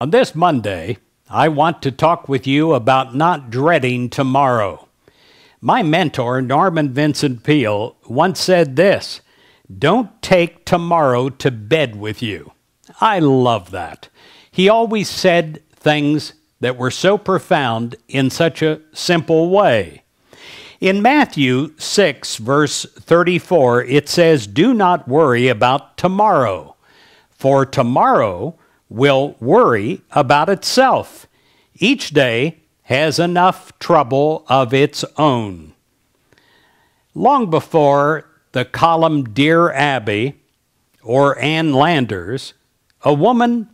On this Monday, I want to talk with you about not dreading tomorrow. My mentor, Norman Vincent Peale, once said this Don't take tomorrow to bed with you. I love that. He always said things that were so profound in such a simple way. In Matthew 6, verse 34, it says, Do not worry about tomorrow, for tomorrow will worry about itself. Each day has enough trouble of its own. Long before the column Dear Abby or Ann Landers, a woman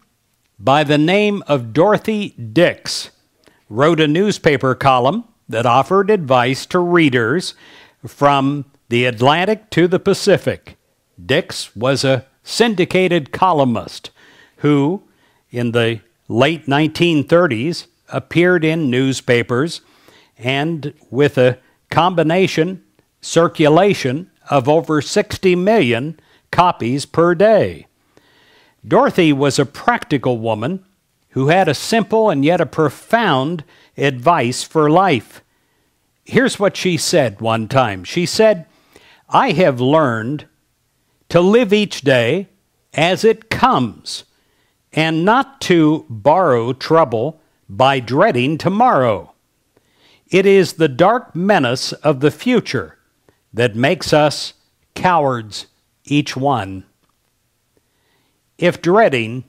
by the name of Dorothy Dix wrote a newspaper column that offered advice to readers from the Atlantic to the Pacific. Dix was a syndicated columnist who, in the late 1930s, appeared in newspapers and with a combination circulation of over 60 million copies per day. Dorothy was a practical woman who had a simple and yet a profound advice for life. Here's what she said one time She said, I have learned to live each day as it comes and not to borrow trouble by dreading tomorrow. It is the dark menace of the future that makes us cowards, each one. If dreading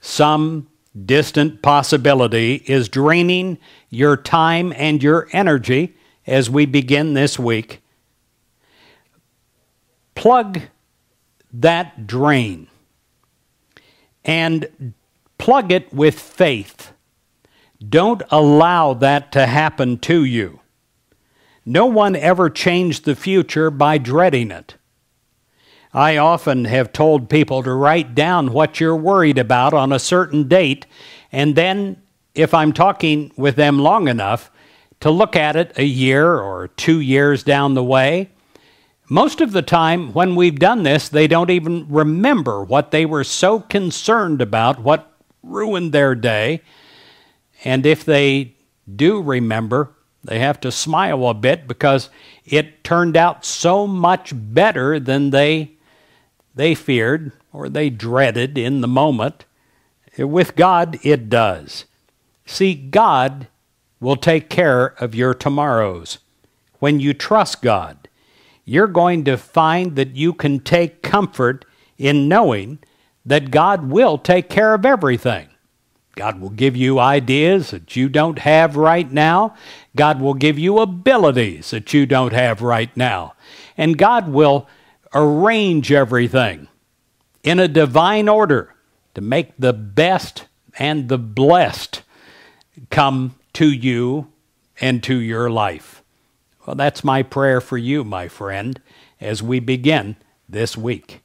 some distant possibility is draining your time and your energy as we begin this week, plug that drain and plug it with faith. Don't allow that to happen to you. No one ever changed the future by dreading it. I often have told people to write down what you're worried about on a certain date, and then, if I'm talking with them long enough, to look at it a year or two years down the way most of the time, when we've done this, they don't even remember what they were so concerned about, what ruined their day. And if they do remember, they have to smile a bit because it turned out so much better than they, they feared or they dreaded in the moment. With God, it does. See, God will take care of your tomorrows when you trust God you're going to find that you can take comfort in knowing that God will take care of everything. God will give you ideas that you don't have right now. God will give you abilities that you don't have right now. And God will arrange everything in a divine order to make the best and the blessed come to you and to your life. Well, that's my prayer for you, my friend, as we begin this week.